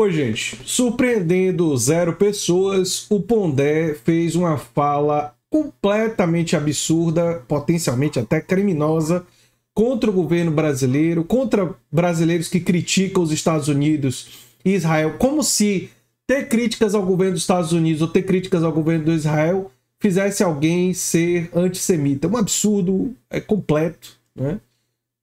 Oi, gente. Surpreendendo zero pessoas, o Pondé fez uma fala completamente absurda, potencialmente até criminosa, contra o governo brasileiro, contra brasileiros que criticam os Estados Unidos e Israel, como se ter críticas ao governo dos Estados Unidos ou ter críticas ao governo do Israel fizesse alguém ser antissemita. Um absurdo é completo, né?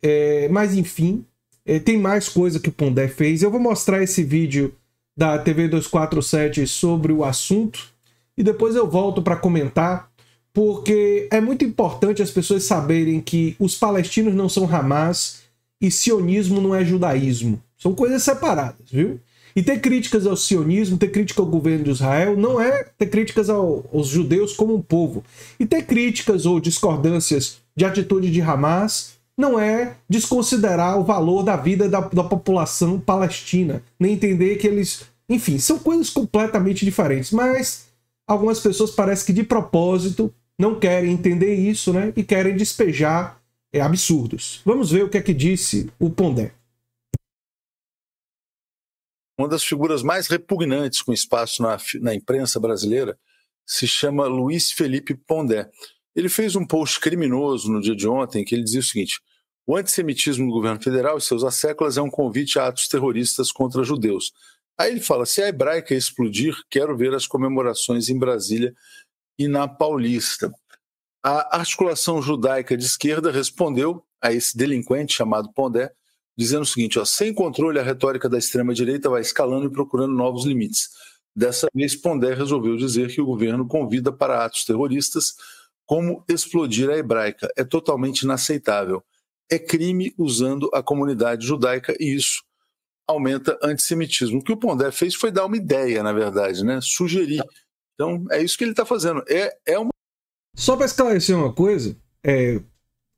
É, mas enfim, é, tem mais coisa que o Pondé fez. Eu vou mostrar esse vídeo da TV 247 sobre o assunto e depois eu volto para comentar, porque é muito importante as pessoas saberem que os palestinos não são Hamas e sionismo não é judaísmo. São coisas separadas, viu? E ter críticas ao sionismo, ter crítica ao governo de Israel, não é ter críticas ao, aos judeus como um povo. E ter críticas ou discordâncias de atitude de Hamas não é desconsiderar o valor da vida da, da população palestina, nem entender que eles. Enfim, são coisas completamente diferentes, mas algumas pessoas parece que de propósito não querem entender isso, né? E querem despejar é, absurdos. Vamos ver o que é que disse o Pondé. Uma das figuras mais repugnantes com espaço na, na imprensa brasileira se chama Luiz Felipe Pondé. Ele fez um post criminoso no dia de ontem que ele dizia o seguinte: o antissemitismo do governo federal e seus asséculas é um convite a atos terroristas contra judeus. Aí ele fala: se a hebraica explodir, quero ver as comemorações em Brasília e na Paulista. A articulação judaica de esquerda respondeu a esse delinquente chamado Pondé, dizendo o seguinte: ó, sem controle, a retórica da extrema-direita vai escalando e procurando novos limites. Dessa vez, Pondé resolveu dizer que o governo convida para atos terroristas como explodir a hebraica. É totalmente inaceitável. É crime usando a comunidade judaica e isso aumenta antissemitismo. O que o Pondé fez foi dar uma ideia, na verdade, né? Sugerir. Então, é isso que ele está fazendo. É, é uma... Só para esclarecer uma coisa, é,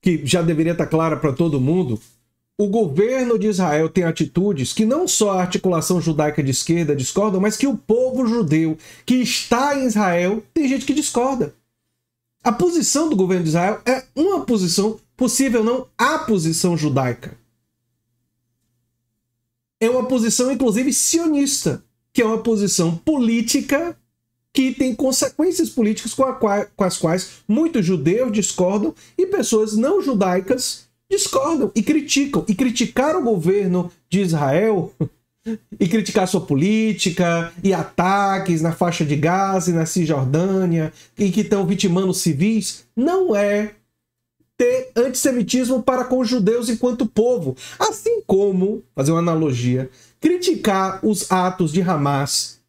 que já deveria estar tá clara para todo mundo, o governo de Israel tem atitudes que não só a articulação judaica de esquerda discorda, mas que o povo judeu que está em Israel tem gente que discorda. A posição do governo de Israel é uma posição possível, não a posição judaica. É uma posição, inclusive, sionista, que é uma posição política que tem consequências políticas com, qual, com as quais muitos judeus discordam e pessoas não judaicas discordam e criticam. E criticar o governo de Israel e criticar sua política, e ataques na faixa de Gaza e na Cisjordânia, e que estão vitimando civis, não é ter antissemitismo para com os judeus enquanto povo. Assim como, fazer uma analogia, criticar os atos de Hamas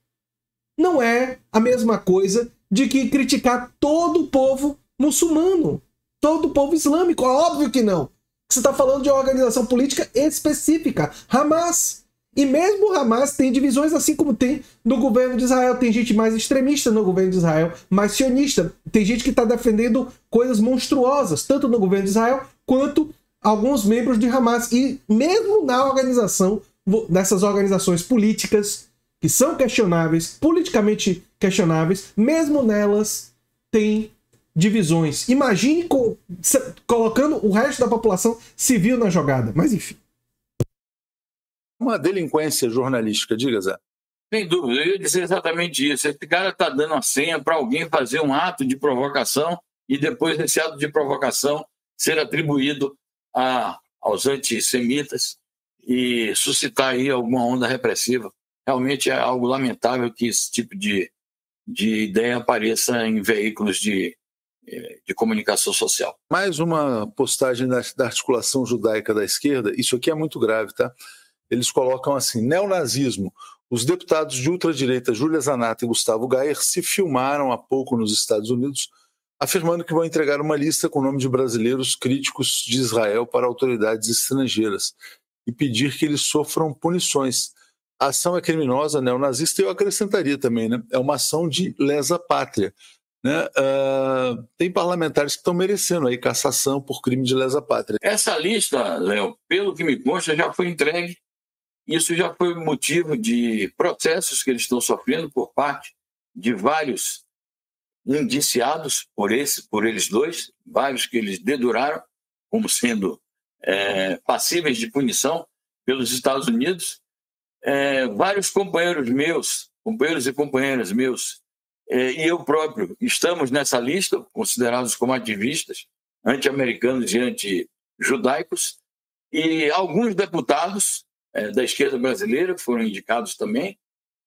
não é a mesma coisa de que criticar todo o povo muçulmano, todo o povo islâmico. É óbvio que não. Você está falando de uma organização política específica. Hamas e mesmo o Hamas tem divisões, assim como tem no governo de Israel. Tem gente mais extremista no governo de Israel, mais sionista. Tem gente que está defendendo coisas monstruosas, tanto no governo de Israel quanto alguns membros de Hamas. E mesmo na organização, nessas organizações políticas, que são questionáveis, politicamente questionáveis, mesmo nelas tem divisões. Imagine co colocando o resto da população civil na jogada. Mas enfim uma delinquência jornalística, diga, Zé. Sem dúvida, eu ia dizer exatamente isso. Esse cara está dando a senha para alguém fazer um ato de provocação e depois esse ato de provocação ser atribuído a, aos antissemitas e suscitar aí alguma onda repressiva. Realmente é algo lamentável que esse tipo de, de ideia apareça em veículos de, eh, de comunicação social. Mais uma postagem da, da articulação judaica da esquerda. Isso aqui é muito grave, tá? eles colocam assim: neonazismo. Os deputados de ultradireita Júlia Zanata e Gustavo Gayer se filmaram há pouco nos Estados Unidos, afirmando que vão entregar uma lista com o nome de brasileiros críticos de Israel para autoridades estrangeiras e pedir que eles sofram punições. A ação é criminosa, neonazista, e eu acrescentaria também, né? É uma ação de lesa pátria. Né? Uh, tem parlamentares que estão merecendo aí cassação por crime de lesa pátria. Essa lista, Léo, pelo que me consta, já foi entregue isso já foi motivo de processos que eles estão sofrendo por parte de vários indiciados por, esse, por eles dois, vários que eles deduraram como sendo é, passíveis de punição pelos Estados Unidos. É, vários companheiros meus, companheiros e companheiras meus, é, e eu próprio, estamos nessa lista, considerados como ativistas, anti-americanos e anti-judaicos, e alguns deputados é, da esquerda brasileira, que foram indicados também,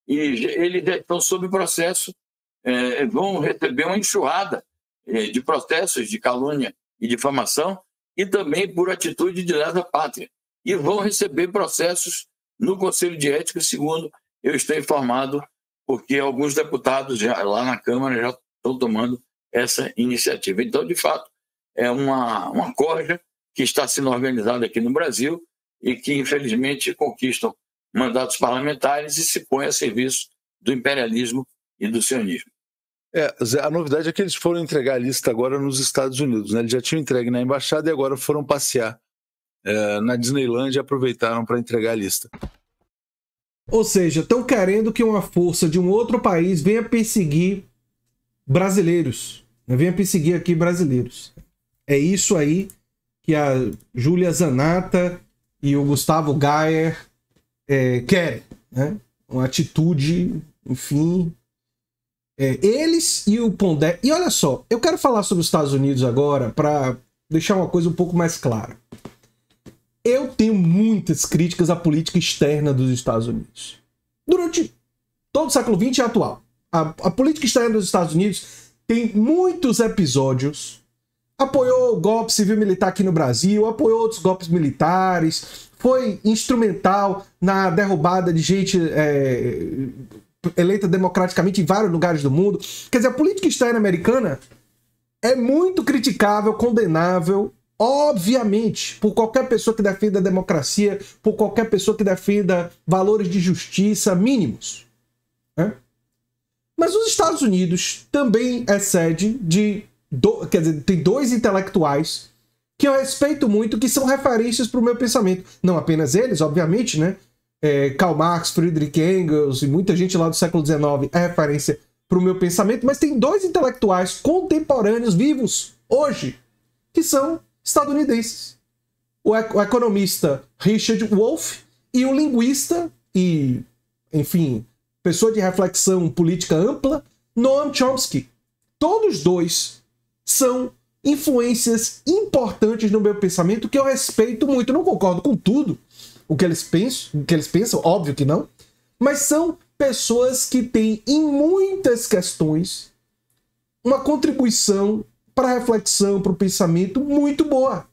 e eles estão sob processo, é, vão receber uma enxurrada é, de protestos de calúnia e difamação, e também por atitude de lesa pátria. E vão receber processos no Conselho de Ética, segundo eu estou informado, porque alguns deputados já, lá na Câmara já estão tomando essa iniciativa. Então, de fato, é uma, uma corja que está sendo organizada aqui no Brasil e que, infelizmente, conquistam mandatos parlamentares e se põem a serviço do imperialismo e do sionismo. É, a novidade é que eles foram entregar a lista agora nos Estados Unidos. Né? Eles já tinham entregue na embaixada e agora foram passear é, na Disneyland e aproveitaram para entregar a lista. Ou seja, estão querendo que uma força de um outro país venha perseguir brasileiros. Né? Venha perseguir aqui brasileiros. É isso aí que a Júlia Zanata e o Gustavo Gayer é, querem. Né? Uma atitude, enfim. É, eles e o Pondé. E olha só, eu quero falar sobre os Estados Unidos agora para deixar uma coisa um pouco mais clara. Eu tenho muitas críticas à política externa dos Estados Unidos. Durante todo o século XX e atual. A, a política externa dos Estados Unidos tem muitos episódios apoiou o golpe civil-militar aqui no Brasil, apoiou outros golpes militares, foi instrumental na derrubada de gente é, eleita democraticamente em vários lugares do mundo. Quer dizer, a política externa americana é muito criticável, condenável, obviamente, por qualquer pessoa que defenda a democracia, por qualquer pessoa que defenda valores de justiça mínimos. Né? Mas os Estados Unidos também é sede de do, quer dizer, tem dois intelectuais que eu respeito muito, que são referências para o meu pensamento. Não apenas eles, obviamente, né? É, Karl Marx, Friedrich Engels e muita gente lá do século XIX é referência para o meu pensamento, mas tem dois intelectuais contemporâneos vivos hoje que são estadunidenses. O, ec o economista Richard Wolff e o linguista e, enfim, pessoa de reflexão política ampla, Noam Chomsky. Todos dois são influências importantes no meu pensamento que eu respeito muito. não concordo com tudo o que eles pensam, o que eles pensam, óbvio que não, mas são pessoas que têm em muitas questões uma contribuição para a reflexão, para o pensamento muito boa.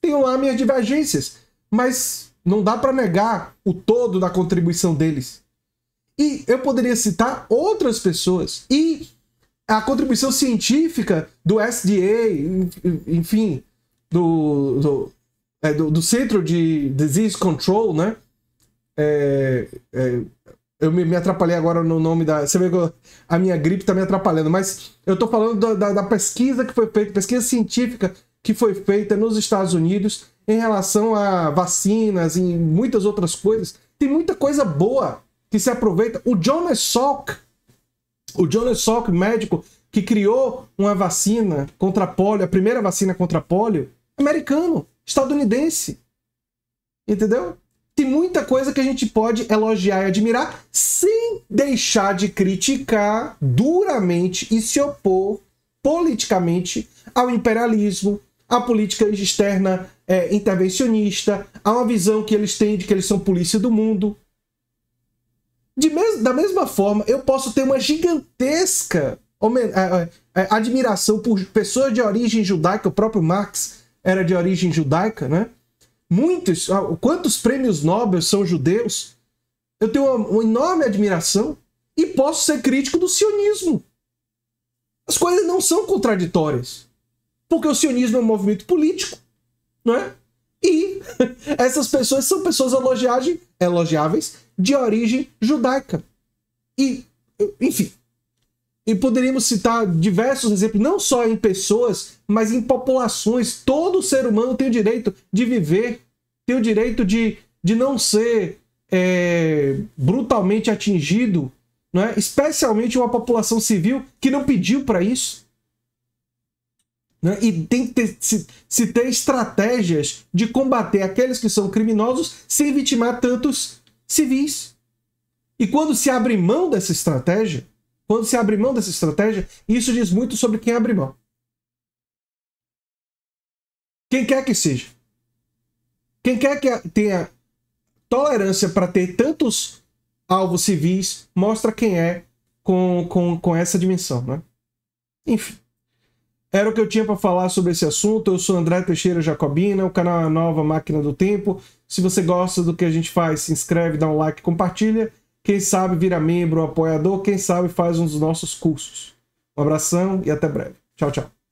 Tenho lá minhas divergências, mas não dá para negar o todo da contribuição deles. E eu poderia citar outras pessoas e a contribuição científica do SDA, enfim, do, do, é, do, do, Centro de Disease Control, né? É, é, eu me, me, atrapalhei agora no nome da. Você vê que a minha gripe tá me atrapalhando, mas eu tô falando da, da, da pesquisa que foi feita, pesquisa científica que foi feita nos Estados Unidos em relação a vacinas e muitas outras coisas. Tem muita coisa boa que se aproveita. O Jonas Salk, o Jonas Salk, médico que criou uma vacina contra pólio, a primeira vacina contra pólio, americano, estadunidense. Entendeu? Tem muita coisa que a gente pode elogiar e admirar sem deixar de criticar duramente e se opor politicamente ao imperialismo, à política externa é, intervencionista, a uma visão que eles têm de que eles são polícia do mundo, mes da mesma forma, eu posso ter uma gigantesca é, é, é, admiração por pessoas de origem judaica, o próprio Marx era de origem judaica, né? Muitos, quantos prêmios Nobel são judeus? Eu tenho uma, uma enorme admiração e posso ser crítico do sionismo. As coisas não são contraditórias. Porque o sionismo é um movimento político, não é? E essas pessoas são pessoas elogiáveis, elogiáveis de origem judaica. E, enfim. E poderíamos citar diversos exemplos, não só em pessoas, mas em populações. Todo ser humano tem o direito de viver, tem o direito de, de não ser é, brutalmente atingido, é especialmente uma população civil que não pediu para isso. Né? E tem que ter, se, se ter estratégias de combater aqueles que são criminosos sem vitimar tantos civis. E quando se abre mão dessa estratégia, quando se abre mão dessa estratégia, isso diz muito sobre quem abre mão. Quem quer que seja. Quem quer que tenha tolerância para ter tantos alvos civis, mostra quem é com, com, com essa dimensão, né? Enfim. Era o que eu tinha para falar sobre esse assunto. Eu sou André Teixeira Jacobina, o canal é a Nova Máquina do Tempo. Se você gosta do que a gente faz, se inscreve, dá um like, compartilha. Quem sabe vira membro, apoiador, quem sabe faz um dos nossos cursos. Um abração e até breve. Tchau, tchau.